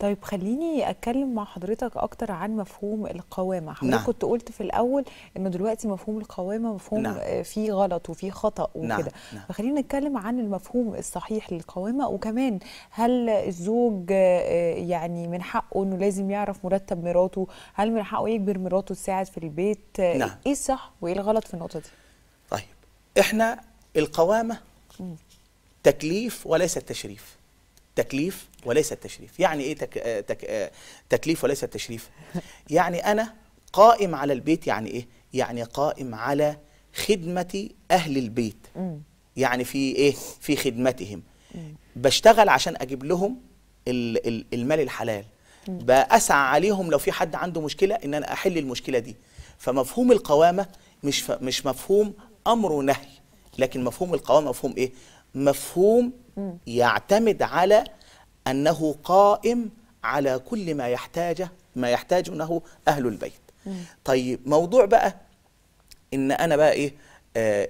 طيب خليني اتكلم مع حضرتك اكتر عن مفهوم القوامه حضرتك نعم. كنت قلت في الاول انه دلوقتي مفهوم القوامه مفهوم نعم. آه، فيه غلط وفيه خطا وكده نعم. نعم. فخلينا نتكلم عن المفهوم الصحيح للقوامه وكمان هل الزوج آه، يعني من حقه انه لازم يعرف مرتب مراته هل من حقه يجبر مراته تساعد في البيت آه، نعم. ايه الصح وايه الغلط في النقطه دي طيب احنا القوامه م. تكليف وليس تشريف تكليف وليس تشريف يعني ايه تك... آه، تك... آه، تكليف وليس تشريف يعني انا قائم على البيت يعني ايه يعني قائم على خدمه اهل البيت يعني في ايه في خدمتهم بشتغل عشان اجيب لهم المال الحلال بأسعى عليهم لو في حد عنده مشكله ان انا احل المشكله دي فمفهوم القوامه مش مش مفهوم امر ونهي لكن مفهوم القوامه مفهوم ايه مفهوم يعتمد على أنه قائم على كل ما يحتاجه ما يحتاجونه أهل البيت طيب موضوع بقى إن أنا بقى إيه آه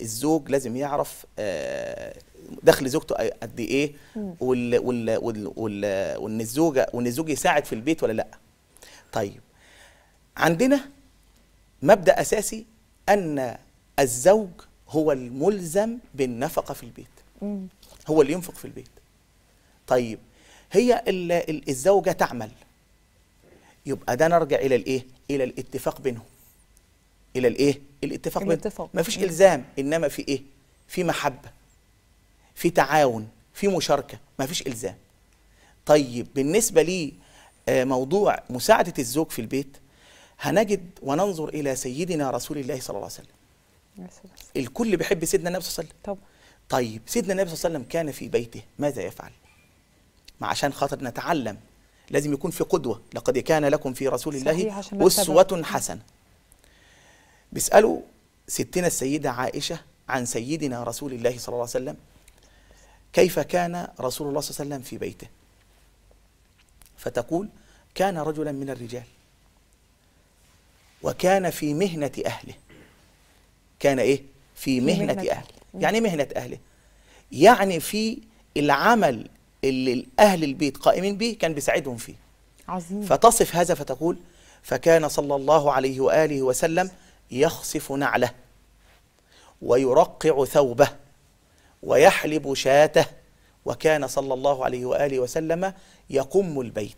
الزوج لازم يعرف آه دخل زوجته قد ايه وال وال وال وال وان الزوجه وان الزوج يساعد في البيت ولا لا طيب عندنا مبدا اساسي ان الزوج هو الملزم بالنفقه في البيت مم. هو اللي ينفق في البيت طيب هي الزوجة تعمل يبقى ده نرجع إلى الإيه إلى الاتفاق بينهم إلى الإيه الاتفاق, الاتفاق. بينهم مفيش إلزام إنما في إيه في محبة في تعاون في مشاركة مفيش إلزام طيب بالنسبة لي آه، موضوع مساعدة الزوج في البيت هنجد وننظر إلى سيدنا رسول الله صلى الله عليه وسلم الكل بيحب سيدنا النبي صلى الله عليه وسلم طبعا طيب سيدنا النبي صلى الله عليه وسلم كان في بيته ماذا يفعل ما عشان خاطر نتعلم لازم يكون في قدوة لقد كان لكم في رسول الله أسوة حسنة بيسألوا ستنا السيدة عائشة عن سيدنا رسول الله صلى الله عليه وسلم كيف كان رسول الله صلى الله عليه وسلم في بيته فتقول كان رجلا من الرجال وكان في مهنة أهله كان إيه في مهنة, في مهنة أهله يعني مهنة أهله يعني في العمل اللي أهل البيت قائمين به كان بيساعدهم فيه عظيم فتصف هذا فتقول فكان صلى الله عليه وآله وسلم يخصف نعله ويرقع ثوبه ويحلب شاته وكان صلى الله عليه وآله وسلم يقم البيت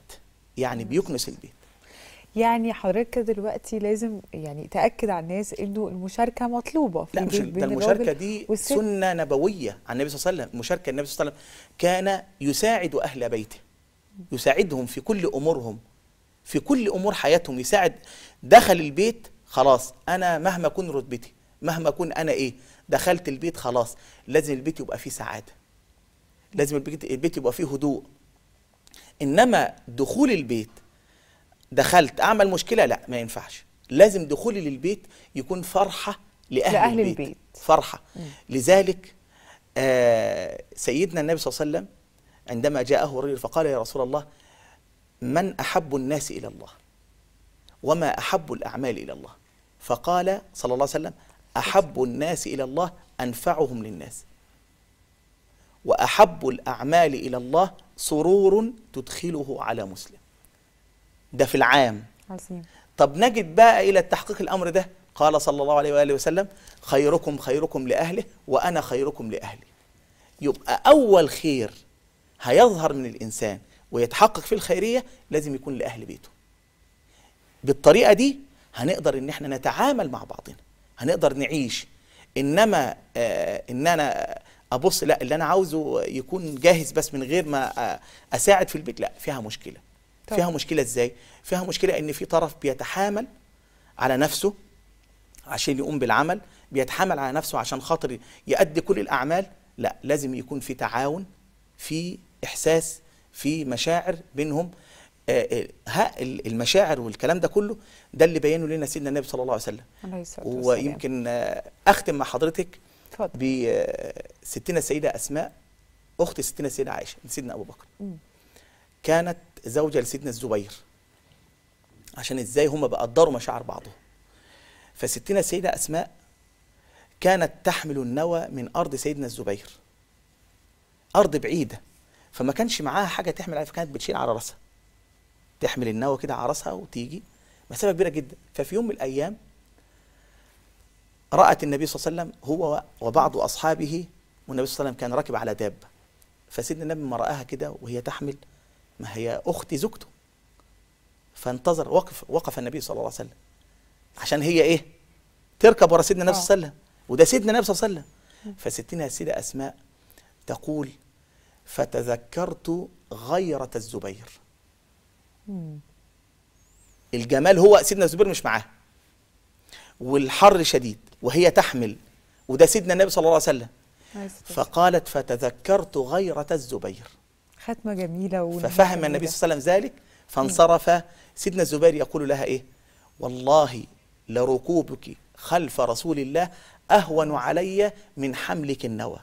يعني بيكنس البيت يعني حضرتك دلوقتي لازم يعني تاكد على الناس انه المشاركه مطلوبه في لا مش المشاركه دي والست. سنه نبويه عن النبي صلى الله عليه وسلم مشاركه النبي صلى الله عليه وسلم كان يساعد اهل بيته يساعدهم في كل امورهم في كل امور حياتهم يساعد دخل البيت خلاص انا مهما اكون رتبتي مهما اكون انا ايه دخلت البيت خلاص لازم البيت يبقى فيه سعاده لازم البيت يبقى فيه هدوء انما دخول البيت دخلت اعمل مشكله لا ما ينفعش لازم دخولي للبيت يكون فرحه لاهل, لأهل البيت. البيت فرحه م. لذلك آه سيدنا النبي صلى الله عليه وسلم عندما جاءه رجل فقال يا رسول الله من احب الناس الى الله وما احب الاعمال الى الله فقال صلى الله عليه وسلم احب الناس الى الله انفعهم للناس واحب الاعمال الى الله سرور تدخله على مسلم ده في العام عظيم طب نجد بقى إلى تحقيق الأمر ده قال صلى الله عليه وآله وسلم خيركم خيركم لأهله وأنا خيركم لأهلي يبقى أول خير هيظهر من الإنسان ويتحقق في الخيرية لازم يكون لأهل بيته بالطريقة دي هنقدر إن احنا نتعامل مع بعضنا هنقدر نعيش إنما آه إن أنا أبص لا اللي أنا عاوزه يكون جاهز بس من غير ما آه أساعد في البيت لا فيها مشكلة طيب. فيها مشكله ازاي فيها مشكله ان في طرف بيتحامل على نفسه عشان يقوم بالعمل بيتحامل على نفسه عشان خاطر يؤدي كل الاعمال لا لازم يكون في تعاون في احساس في مشاعر بينهم آه، آه، ها المشاعر والكلام ده كله ده اللي بينه لنا سيدنا النبي صلى الله عليه وسلم ويمكن آه، اختم مع حضرتك بستنا السيده اسماء اخت ستنا السيده عائشه سيدنا ابو بكر كانت زوجة لسيدنا الزبير عشان ازاي هم بقدروا مشاعر بعضهم فستنا السيدة أسماء كانت تحمل النوى من أرض سيدنا الزبير أرض بعيدة فما كانش معاها حاجة تحمل عليها فكانت بتشيل على راسها تحمل النوى كده على راسها وتيجي مسافة كبيرة جدا ففي يوم من الأيام رأت النبي صلى الله عليه وسلم هو وبعض أصحابه والنبي صلى الله عليه وسلم كان راكب على دابة فسيدنا النبي ما رآها كده وهي تحمل ما هي أختي زوجته فانتظر وقف وقف النبي صلى الله عليه وسلم عشان هي إيه تركب ورا سيدنا النبي صلى الله عليه وسلم آه. وده سيدنا النبي صلى الله عليه وسلم فستنا السيدة أسماء تقول فتذكرت غيرة الزبير الجمال هو سيدنا الزبير مش معاه والحر شديد وهي تحمل وده سيدنا النبي صلى الله عليه وسلم آه، فقالت فتذكرت غيرة الزبير ختمة جميلة ففهم النبي صلى الله عليه وسلم ذلك فانصرف سيدنا الزبير يقول لها إيه والله لركوبك خلف رسول الله أهون علي من حملك النوى